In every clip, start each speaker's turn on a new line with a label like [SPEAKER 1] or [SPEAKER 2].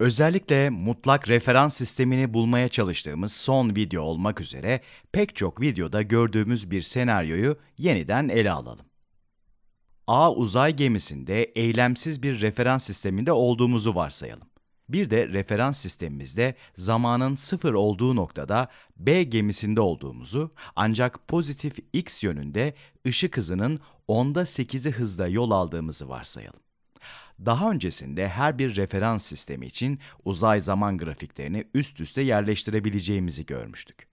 [SPEAKER 1] Özellikle mutlak referans sistemini bulmaya çalıştığımız son video olmak üzere pek çok videoda gördüğümüz bir senaryoyu yeniden ele alalım. A uzay gemisinde eylemsiz bir referans sisteminde olduğumuzu varsayalım. Bir de referans sistemimizde zamanın sıfır olduğu noktada B gemisinde olduğumuzu ancak pozitif x yönünde ışık hızının onda 8'i hızda yol aldığımızı varsayalım. Daha öncesinde her bir referans sistemi için uzay zaman grafiklerini üst üste yerleştirebileceğimizi görmüştük.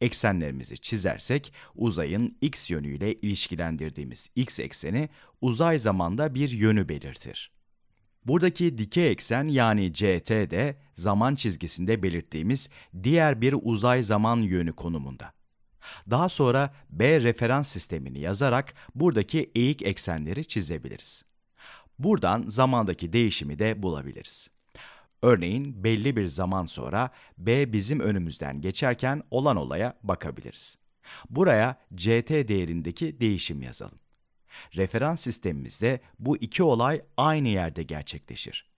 [SPEAKER 1] Eksenlerimizi çizersek uzayın x yönüyle ilişkilendirdiğimiz x ekseni uzay zamanda bir yönü belirtir. Buradaki dikey eksen yani CT de zaman çizgisinde belirttiğimiz diğer bir uzay zaman yönü konumunda. Daha sonra B referans sistemini yazarak buradaki eğik eksenleri çizebiliriz. Buradan zamandaki değişimi de bulabiliriz. Örneğin belli bir zaman sonra B bizim önümüzden geçerken olan olaya bakabiliriz. Buraya CT değerindeki değişim yazalım. Referans sistemimizde bu iki olay aynı yerde gerçekleşir.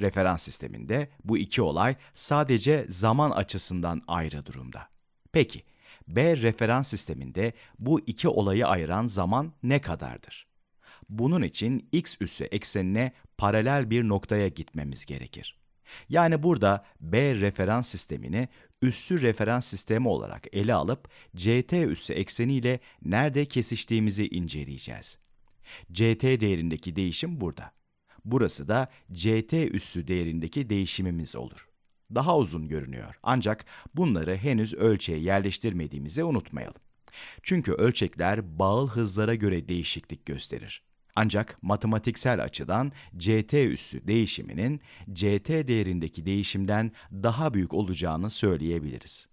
[SPEAKER 1] Referans sisteminde bu iki olay sadece zaman açısından ayrı durumda. Peki, B referans sisteminde bu iki olayı ayıran zaman ne kadardır? Bunun için x üssü eksenine paralel bir noktaya gitmemiz gerekir. Yani burada B referans sistemini üssü referans sistemi olarak ele alıp CT üssü ekseniyle nerede kesiştiğimizi inceleyeceğiz. CT değerindeki değişim burada. Burası da CT üssü değerindeki değişimimiz olur. Daha uzun görünüyor ancak bunları henüz ölçeğe yerleştirmediğimizi unutmayalım. Çünkü ölçekler bağıl hızlara göre değişiklik gösterir. Ancak matematiksel açıdan CT üssü değişiminin CT değerindeki değişimden daha büyük olacağını söyleyebiliriz.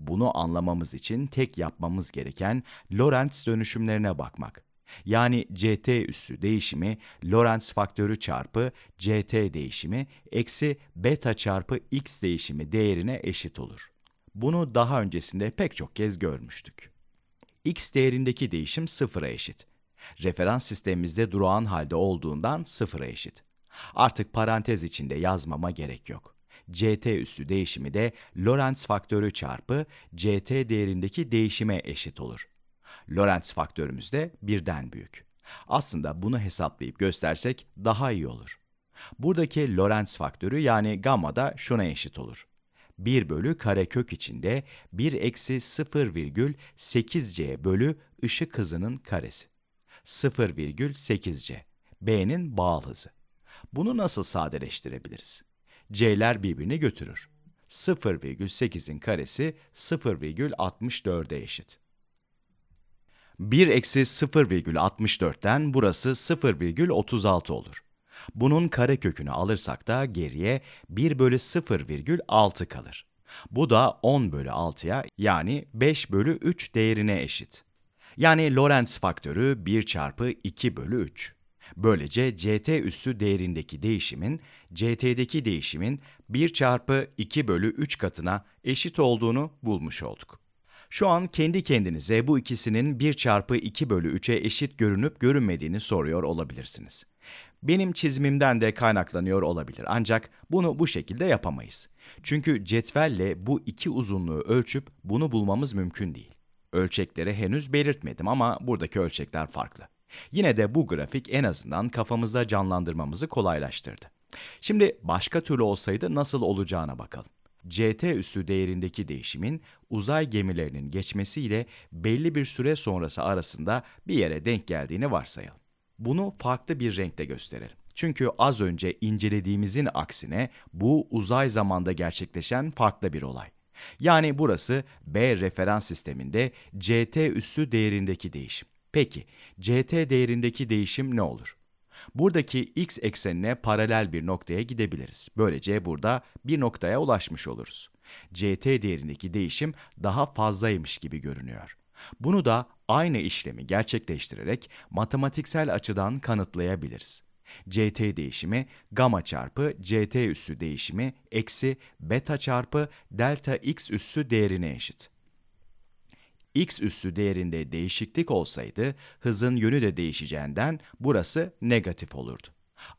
[SPEAKER 1] Bunu anlamamız için tek yapmamız gereken Lorentz dönüşümlerine bakmak. Yani CT üssü değişimi Lorentz faktörü çarpı CT değişimi eksi beta çarpı X değişimi değerine eşit olur. Bunu daha öncesinde pek çok kez görmüştük. X değerindeki değişim sıfıra eşit. Referans sistemimizde durağan halde olduğundan sıfıra eşit. Artık parantez içinde yazmama gerek yok. CT üssü değişimi de Lorentz faktörü çarpı CT değerindeki değişime eşit olur. Lorentz faktörümüz de birden büyük. Aslında bunu hesaplayıp göstersek daha iyi olur. Buradaki Lorentz faktörü yani gamma da şuna eşit olur. 1 bölü karekök içinde 1 eksi 0,8c bölü ışık hızının karesi. 0,8c. B'nin bağıl hızı. Bunu nasıl sadeleştirebiliriz? C'ler birbirini götürür. 0,8'in karesi 0,64'e eşit. 1 eksi 0,64'ten burası 0,36 olur. Bunun kare kökünü alırsak da geriye 1 bölü 0,6 kalır. Bu da 10 bölü 6'ya yani 5 bölü 3 değerine eşit. Yani Lorentz faktörü 1 çarpı 2 bölü 3. Böylece ct üssü değerindeki değişimin ct'deki değişimin 1 çarpı 2 bölü 3 katına eşit olduğunu bulmuş olduk. Şu an kendi kendinize bu ikisinin 1 çarpı 2 bölü 3'e eşit görünüp görünmediğini soruyor olabilirsiniz. Benim çizimimden de kaynaklanıyor olabilir ancak bunu bu şekilde yapamayız. Çünkü cetvelle bu iki uzunluğu ölçüp bunu bulmamız mümkün değil. Ölçekleri henüz belirtmedim ama buradaki ölçekler farklı. Yine de bu grafik en azından kafamızda canlandırmamızı kolaylaştırdı. Şimdi başka türlü olsaydı nasıl olacağına bakalım. CT üssü değerindeki değişimin uzay gemilerinin geçmesiyle belli bir süre sonrası arasında bir yere denk geldiğini varsayalım. Bunu farklı bir renkte gösterelim. Çünkü az önce incelediğimizin aksine bu uzay zamanda gerçekleşen farklı bir olay. Yani burası B referans sisteminde CT üssü değerindeki değişim. Peki CT değerindeki değişim ne olur? Buradaki x eksenine paralel bir noktaya gidebiliriz. Böylece burada bir noktaya ulaşmış oluruz. CT değerindeki değişim daha fazlaymış gibi görünüyor. Bunu da aynı işlemi gerçekleştirerek matematiksel açıdan kanıtlayabiliriz. CT değişimi gamma çarpı CT üssü değişimi eksi beta çarpı delta x üssü değerine eşit x üssü değerinde değişiklik olsaydı hızın yönü de değişeceğinden burası negatif olurdu.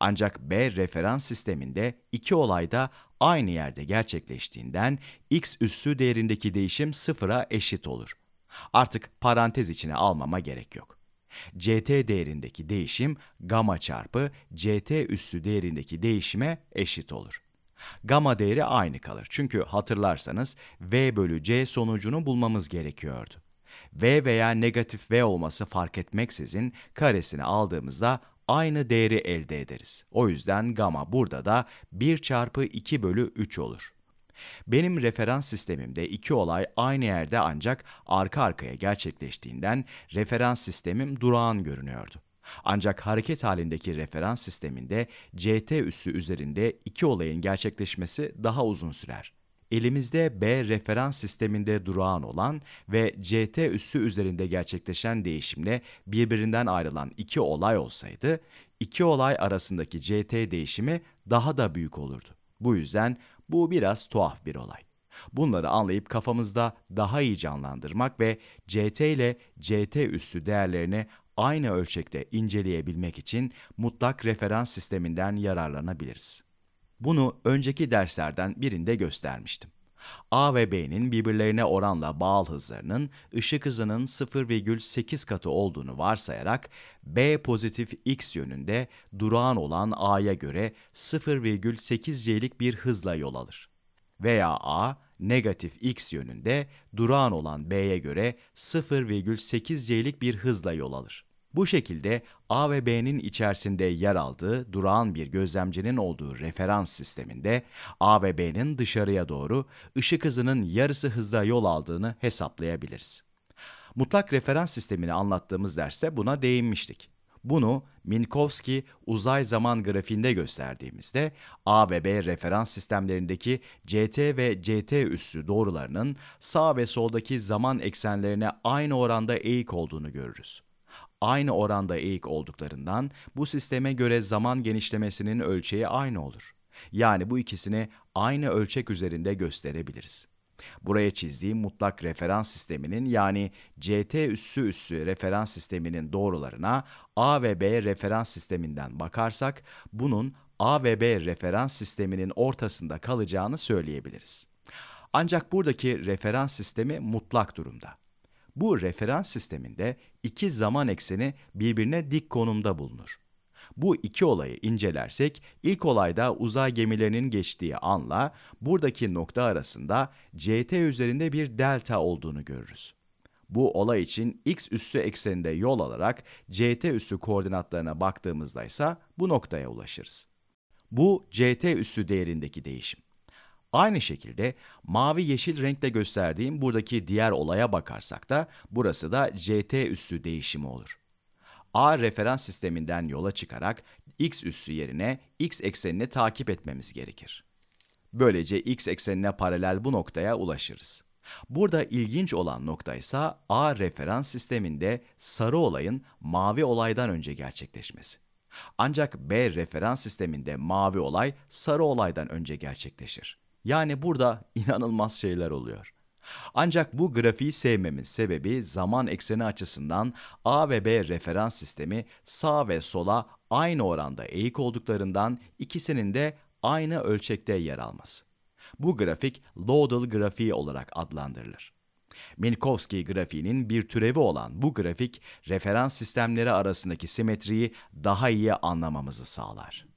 [SPEAKER 1] Ancak B referans sisteminde iki olay da aynı yerde gerçekleştiğinden x üssü değerindeki değişim sıfıra eşit olur. Artık parantez içine almama gerek yok. CT değerindeki değişim gamma çarpı CT üssü değerindeki değişime eşit olur. Gamma değeri aynı kalır çünkü hatırlarsanız V bölü C sonucunu bulmamız gerekiyordu. V veya negatif V olması fark etmeksizin karesini aldığımızda aynı değeri elde ederiz. O yüzden gamma burada da 1 çarpı 2 bölü 3 olur. Benim referans sistemimde iki olay aynı yerde ancak arka arkaya gerçekleştiğinden referans sistemim durağan görünüyordu. Ancak hareket halindeki referans sisteminde CT üssü üzerinde iki olayın gerçekleşmesi daha uzun sürer. Elimizde B referans sisteminde durağan olan ve CT üssü üzerinde gerçekleşen değişimle birbirinden ayrılan iki olay olsaydı, iki olay arasındaki CT değişimi daha da büyük olurdu. Bu yüzden bu biraz tuhaf bir olay. Bunları anlayıp kafamızda daha iyi canlandırmak ve CT ile CT üstü değerlerini aynı ölçekte inceleyebilmek için mutlak referans sisteminden yararlanabiliriz. Bunu önceki derslerden birinde göstermiştim. A ve B'nin birbirlerine oranla bağlı hızlarının ışık hızının 0,8 katı olduğunu varsayarak B pozitif X yönünde durağan olan A'ya göre 0,8C'lik bir hızla yol alır. Veya A negatif X yönünde durağan olan B'ye göre 0,8C'lik bir hızla yol alır. Bu şekilde A ve B'nin içerisinde yer aldığı durağan bir gözlemcinin olduğu referans sisteminde A ve B'nin dışarıya doğru ışık hızının yarısı hızda yol aldığını hesaplayabiliriz. Mutlak referans sistemini anlattığımız derste buna değinmiştik. Bunu Minkowski uzay zaman grafiğinde gösterdiğimizde A ve B referans sistemlerindeki CT ve CT üssü doğrularının sağ ve soldaki zaman eksenlerine aynı oranda eğik olduğunu görürüz aynı oranda eğik olduklarından bu sisteme göre zaman genişlemesinin ölçeği aynı olur. Yani bu ikisini aynı ölçek üzerinde gösterebiliriz. Buraya çizdiğim mutlak referans sisteminin yani CT üssü üssü referans sisteminin doğrularına A ve B referans sisteminden bakarsak bunun A ve B referans sisteminin ortasında kalacağını söyleyebiliriz. Ancak buradaki referans sistemi mutlak durumda. Bu referans sisteminde iki zaman ekseni birbirine dik konumda bulunur. Bu iki olayı incelersek ilk olayda uzay gemilerinin geçtiği anla buradaki nokta arasında CT üzerinde bir delta olduğunu görürüz. Bu olay için x üssü ekseninde yol alarak CT üssü koordinatlarına baktığımızda ise bu noktaya ulaşırız. Bu CT üssü değerindeki değişim. Aynı şekilde mavi yeşil renkte gösterdiğim buradaki diğer olaya bakarsak da burası da CT üssü değişimi olur. A referans sisteminden yola çıkarak x üssü yerine x eksenini takip etmemiz gerekir. Böylece x eksenine paralel bu noktaya ulaşırız. Burada ilginç olan nokta ise A referans sisteminde sarı olayın mavi olaydan önce gerçekleşmesi. Ancak B referans sisteminde mavi olay sarı olaydan önce gerçekleşir. Yani burada inanılmaz şeyler oluyor. Ancak bu grafiği sevmemin sebebi zaman ekseni açısından A ve B referans sistemi sağ ve sola aynı oranda eğik olduklarından ikisinin de aynı ölçekte yer alması. Bu grafik Lodal grafiği olarak adlandırılır. Minkowski grafiğinin bir türevi olan bu grafik referans sistemleri arasındaki simetriyi daha iyi anlamamızı sağlar.